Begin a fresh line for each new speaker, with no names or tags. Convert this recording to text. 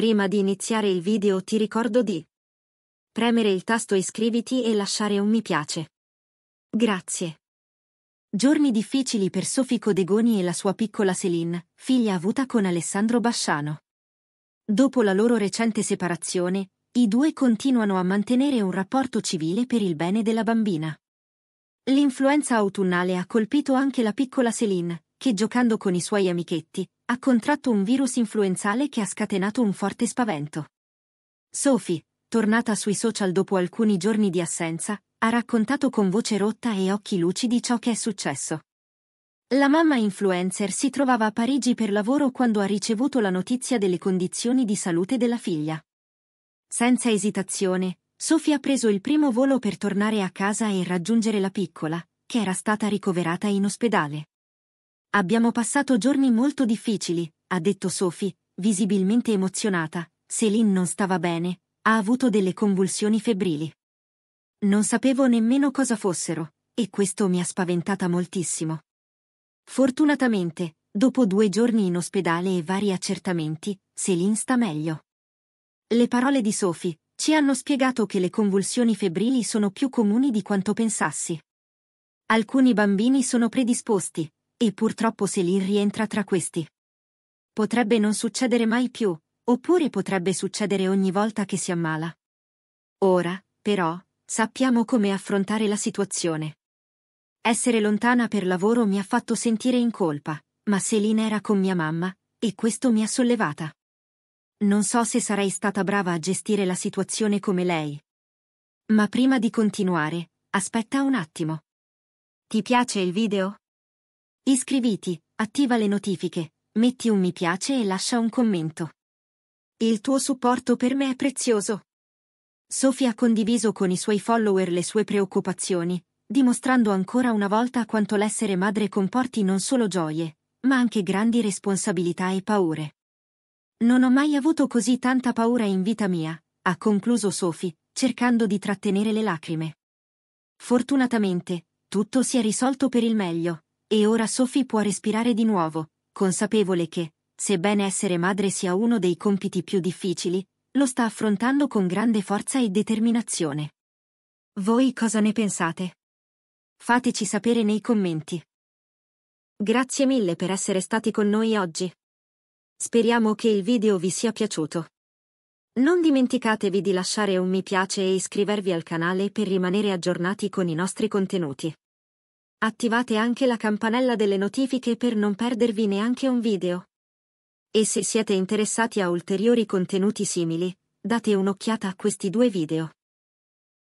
Prima di iniziare il video ti ricordo di premere il tasto iscriviti e lasciare un mi piace. Grazie. Giorni difficili per Sofì Codegoni e la sua piccola Celine, figlia avuta con Alessandro Basciano. Dopo la loro recente separazione, i due continuano a mantenere un rapporto civile per il bene della bambina. L'influenza autunnale ha colpito anche la piccola Celine, che giocando con i suoi amichetti, ha contratto un virus influenzale che ha scatenato un forte spavento. Sophie, tornata sui social dopo alcuni giorni di assenza, ha raccontato con voce rotta e occhi lucidi ciò che è successo. La mamma influencer si trovava a Parigi per lavoro quando ha ricevuto la notizia delle condizioni di salute della figlia. Senza esitazione, Sophie ha preso il primo volo per tornare a casa e raggiungere la piccola, che era stata ricoverata in ospedale. Abbiamo passato giorni molto difficili, ha detto Sophie, visibilmente emozionata. Céline non stava bene, ha avuto delle convulsioni febbrili. Non sapevo nemmeno cosa fossero, e questo mi ha spaventata moltissimo. Fortunatamente, dopo due giorni in ospedale e vari accertamenti, Céline sta meglio. Le parole di Sophie ci hanno spiegato che le convulsioni febbrili sono più comuni di quanto pensassi. Alcuni bambini sono predisposti, e purtroppo Selin rientra tra questi. Potrebbe non succedere mai più, oppure potrebbe succedere ogni volta che si ammala. Ora, però, sappiamo come affrontare la situazione. Essere lontana per lavoro mi ha fatto sentire in colpa, ma Selin era con mia mamma, e questo mi ha sollevata. Non so se sarei stata brava a gestire la situazione come lei. Ma prima di continuare, aspetta un attimo. Ti piace il video? Iscriviti, attiva le notifiche, metti un mi piace e lascia un commento. Il tuo supporto per me è prezioso. Sofia ha condiviso con i suoi follower le sue preoccupazioni, dimostrando ancora una volta quanto l'essere madre comporti non solo gioie, ma anche grandi responsabilità e paure. Non ho mai avuto così tanta paura in vita mia, ha concluso Sophie, cercando di trattenere le lacrime. Fortunatamente, tutto si è risolto per il meglio, e ora Sophie può respirare di nuovo, consapevole che, sebbene essere madre sia uno dei compiti più difficili, lo sta affrontando con grande forza e determinazione. Voi cosa ne pensate? Fateci sapere nei commenti. Grazie mille per essere stati con noi oggi. Speriamo che il video vi sia piaciuto. Non dimenticatevi di lasciare un mi piace e iscrivervi al canale per rimanere aggiornati con i nostri contenuti. Attivate anche la campanella delle notifiche per non perdervi neanche un video. E se siete interessati a ulteriori contenuti simili, date un'occhiata a questi due video.